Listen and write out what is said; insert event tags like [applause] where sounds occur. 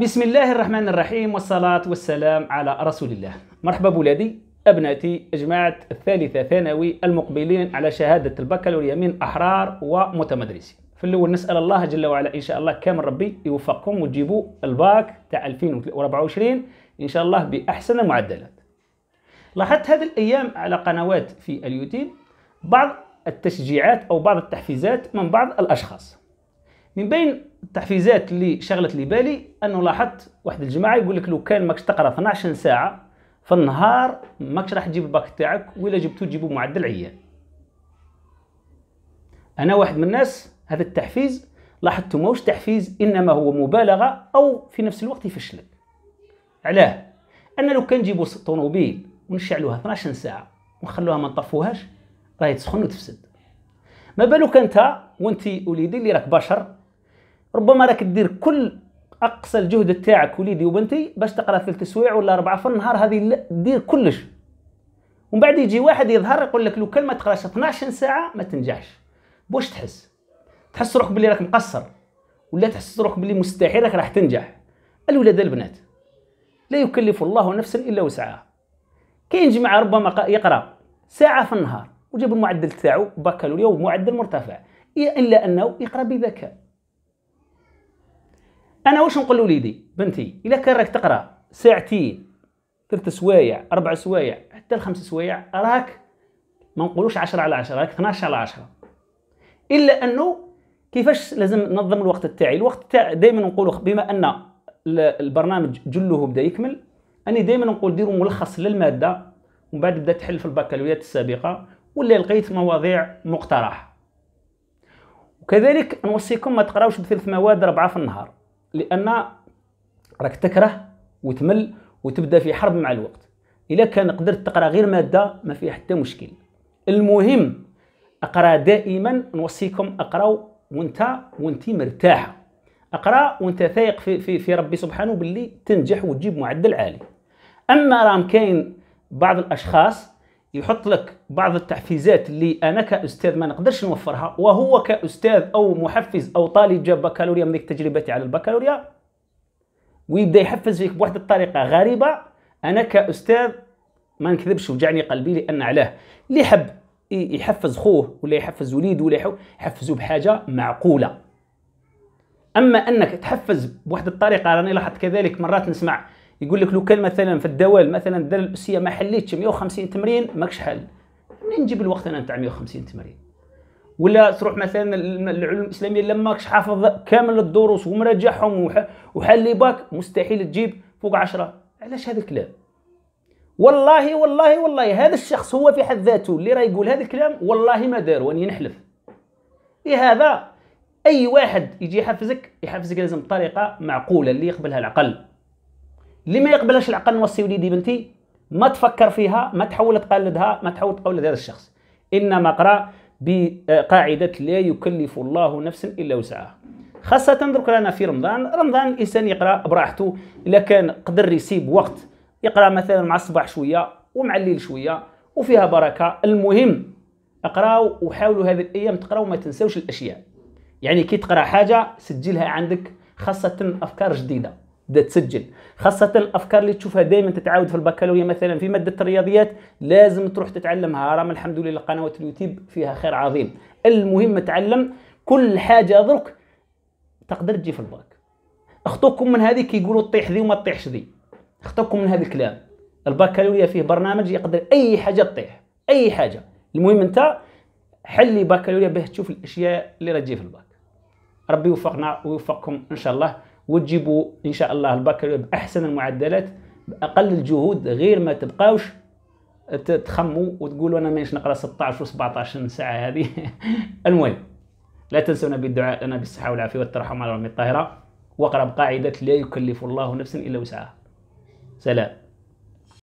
بسم الله الرحمن الرحيم والصلاة والسلام على رسول الله مرحبا بولادي أبناتي جماعة الثالثة ثانوي المقبلين على شهادة البكالوريا من أحرار ومتمدرسين في الأول نسأل الله جل وعلا إن شاء الله كامل ربي يوفقكم وتجيبوا الباك تاع 2024 إن شاء الله بأحسن المعدلات لاحظت هذه الأيام على قنوات في اليوتيوب بعض التشجيعات أو بعض التحفيزات من بعض الأشخاص من بين التحفيزات اللي شغلت لي بالي انه لاحظت واحد الجماعه يقول لك لو كان ماكش تقرا 12 ساعه في النهار ماكش راح تجيب الباك تاعك ولا جبتو تجيبو معدل عيان انا واحد من الناس هذا التحفيز لاحظته ماهوش تحفيز انما هو مبالغه او في نفس الوقت يفشلك علاه انا لو كان نجيبو طوموبيل ونشعلوها 12 ساعه ونخلوها ما نطفوهاش راهي تسخن وتفسد ما بالك انت وانت وليدي اللي راك بشر ربما راك دير كل اقصى الجهد تاعك وليدي وبنتي باش تقرا ثلث سوايع ولا اربعه في النهار هذه دير كلش ومن بعد يجي واحد يظهر يقول لك لو كان ما تقراش 12 ساعه ما تنجحش بواش تحس تحس روحك بلي راك مقصر ولا تحس روحك بلي مستحيل راك راح تنجح الولاد البنات لا يكلف الله نفسا الا وسعها كاين جماعه ربما يقرا ساعه في النهار وجاب المعدل تاعو بكالوريا ومعدل مرتفع الا انه يقرا بذكاء انا واش نقول لوليدي بنتي الا كان راك تقرا ساعتين ثلاث سوايع اربع سوايع حتى لخمس سوايع راك ما نقولوش 10 على 10 راك 12 على 10 الا انه كيفاش لازم ننظم الوقت تاعي الوقت تاع دائما نقولوا بما ان البرنامج جله بدا يكمل اني دائما نقول ديروا ملخص للماده ومن بعد بدا تحل في البكالوريات السابقه ولا لقيت مواضيع مقترحه وكذلك نوصيكم ما تقراوش بثلاث مواد ربعه في النهار لان راك تكره وتمل وتبدا في حرب مع الوقت الا كان قدرت تقرا غير ماده ما فيها حتى مشكل المهم اقرا دائما نوصيكم اقراو وانت وانت مرتاحه اقرا وانت ثايق في, في, في ربي سبحانه باللي تنجح وتجيب معدل عالي اما رام كاين بعض الاشخاص يحط لك بعض التحفيزات اللي انا كاستاذ ما نقدرش نوفرها وهو كاستاذ او محفز او طالب جاب بكالوريا من تجربتي على البكالوريا ويبدا يحفز فيك بواحد الطريقه غريبه انا كاستاذ ما نكذبش وجعني قلبي لان علاه اللي حب يحفز خوه ولا يحفز وليد ولا يحفزه بحاجه معقوله اما انك تحفز بواحد الطريقه راني لاحظت كذلك مرات نسمع يقول لك لو كان مثلا في الدوال مثلا الداله الاسيه ما حليتش 150 تمرين ماكش حل منين نجيب الوقت انا نتاع 150 تمرين ولا تروح مثلا العلوم الاسلاميه لما ماكش حافظ كامل الدروس ومراجعهم وحل باك مستحيل تجيب فوق 10 علاش هذا الكلام والله والله والله هذا الشخص هو في حد ذاته اللي راه يقول هذا الكلام والله ما دار واني نحلف لهذا اي واحد يجي يحفزك يحفزك لازم بطريقه معقوله اللي يقبلها العقل اللي ما يقبلهاش العقل نوصي وليدي بنتي ما تفكر فيها ما تحاول تقلدها ما تحاول تقلد هذا الشخص انما اقرا بقاعده لا يكلف الله نفسا الا وسعها خاصة درك رانا في رمضان، رمضان الإنسان يقرأ براحته، إلا كان قدر يسيب وقت يقرأ مثلا مع الصباح شوية ومع الليل شوية وفيها بركة، المهم اقراو وحاولوا هذه الأيام تقراو ما تنساوش الأشياء. يعني كي تقرأ حاجة سجلها عندك خاصة أفكار جديدة. بدها تسجل خاصة الأفكار اللي تشوفها دائما تتعاود في البكالوريا مثلا في مادة الرياضيات لازم تروح تتعلمها رغم الحمد لله قنوات اليوتيوب فيها خير عظيم المهم تعلم كل حاجة درك تقدر تجي في الباك اخطوكم من هذه كيقولوا طيح ذي وما تطيحش ذي اخطوكم من هذا الكلام البكالوريا فيه برنامج يقدر أي حاجة تطيح أي حاجة المهم أنت حلي بكالوريا باه تشوف الأشياء اللي تجي في الباك ربي يوفقنا ويوفقكم إن شاء الله وتجيبوا ان شاء الله البكالوريا باحسن المعدلات باقل الجهود غير ما تبقاوش تخموا وتقولوا انا مانيش نقرا 16 و17 ساعه هذه [laughs] المهم لا تنسونا بالدعاء لنا بالصحه والعافيه والترحم على الامه الطاهره واقرب قاعده لا يكلف الله نفسا الا وسعها سلام